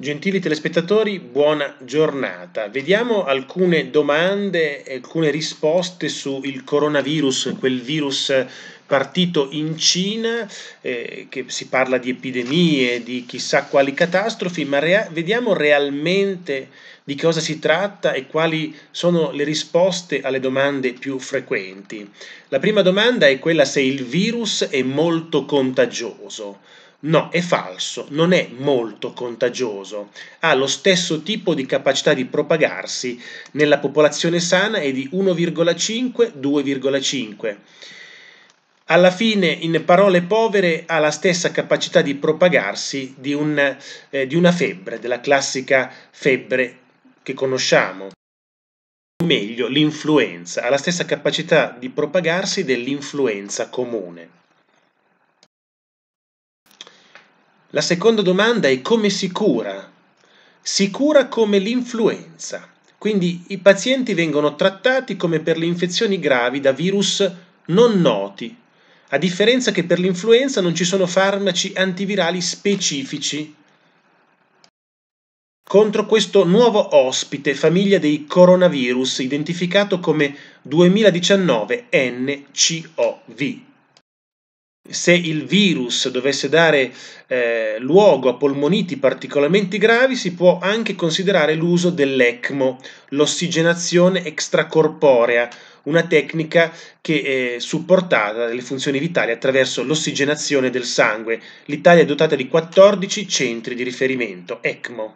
Gentili telespettatori, buona giornata. Vediamo alcune domande alcune risposte sul coronavirus, quel virus partito in Cina, eh, che si parla di epidemie, di chissà quali catastrofi, ma rea vediamo realmente di cosa si tratta e quali sono le risposte alle domande più frequenti. La prima domanda è quella se il virus è molto contagioso. No, è falso, non è molto contagioso, ha lo stesso tipo di capacità di propagarsi nella popolazione sana è di 1,5-2,5. Alla fine, in parole povere, ha la stessa capacità di propagarsi di, un, eh, di una febbre, della classica febbre che conosciamo, o meglio l'influenza, ha la stessa capacità di propagarsi dell'influenza comune. La seconda domanda è come si cura? Si cura come l'influenza, quindi i pazienti vengono trattati come per le infezioni gravi da virus non noti, a differenza che per l'influenza non ci sono farmaci antivirali specifici. Contro questo nuovo ospite, famiglia dei coronavirus, identificato come 2019 NCOV se il virus dovesse dare eh, luogo a polmoniti particolarmente gravi, si può anche considerare l'uso dell'ECMO, l'ossigenazione extracorporea, una tecnica che è supportata dalle funzioni vitali attraverso l'ossigenazione del sangue. L'Italia è dotata di 14 centri di riferimento ECMO.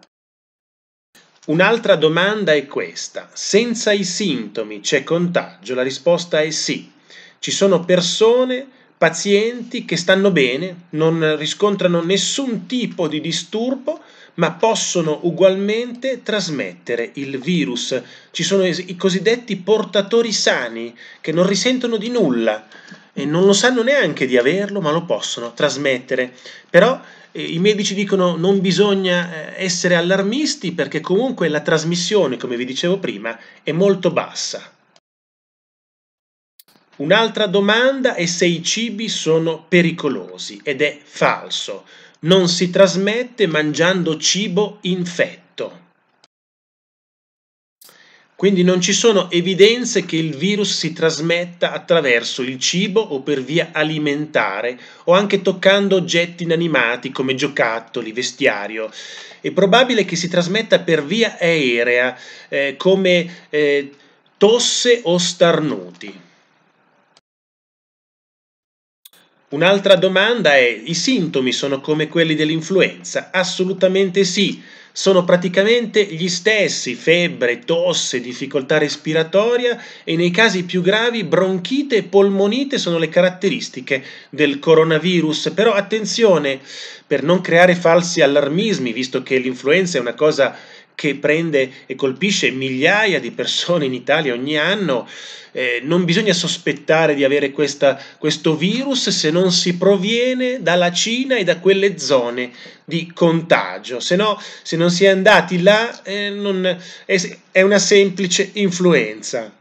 Un'altra domanda è questa. Senza i sintomi c'è contagio? La risposta è sì. Ci sono persone pazienti che stanno bene, non riscontrano nessun tipo di disturbo, ma possono ugualmente trasmettere il virus. Ci sono i cosiddetti portatori sani che non risentono di nulla e non lo sanno neanche di averlo, ma lo possono trasmettere. Però eh, i medici dicono non bisogna eh, essere allarmisti perché comunque la trasmissione, come vi dicevo prima, è molto bassa. Un'altra domanda è se i cibi sono pericolosi ed è falso. Non si trasmette mangiando cibo infetto. Quindi non ci sono evidenze che il virus si trasmetta attraverso il cibo o per via alimentare o anche toccando oggetti inanimati come giocattoli, vestiario. È probabile che si trasmetta per via aerea eh, come eh, tosse o starnuti. Un'altra domanda è, i sintomi sono come quelli dell'influenza? Assolutamente sì, sono praticamente gli stessi, febbre, tosse, difficoltà respiratoria e nei casi più gravi bronchite e polmonite sono le caratteristiche del coronavirus. Però attenzione per non creare falsi allarmismi, visto che l'influenza è una cosa che prende e colpisce migliaia di persone in Italia ogni anno. Eh, non bisogna sospettare di avere questa, questo virus se non si proviene dalla Cina e da quelle zone di contagio, se no, se non si è andati là, eh, non, è, è una semplice influenza.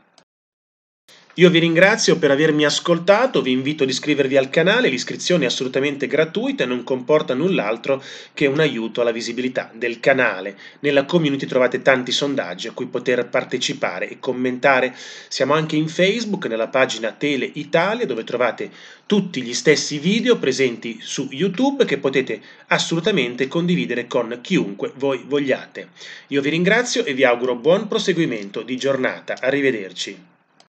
Io vi ringrazio per avermi ascoltato, vi invito ad iscrivervi al canale, l'iscrizione è assolutamente gratuita e non comporta null'altro che un aiuto alla visibilità del canale. Nella community trovate tanti sondaggi a cui poter partecipare e commentare. Siamo anche in Facebook, nella pagina Tele Italia, dove trovate tutti gli stessi video presenti su YouTube che potete assolutamente condividere con chiunque voi vogliate. Io vi ringrazio e vi auguro buon proseguimento di giornata. Arrivederci.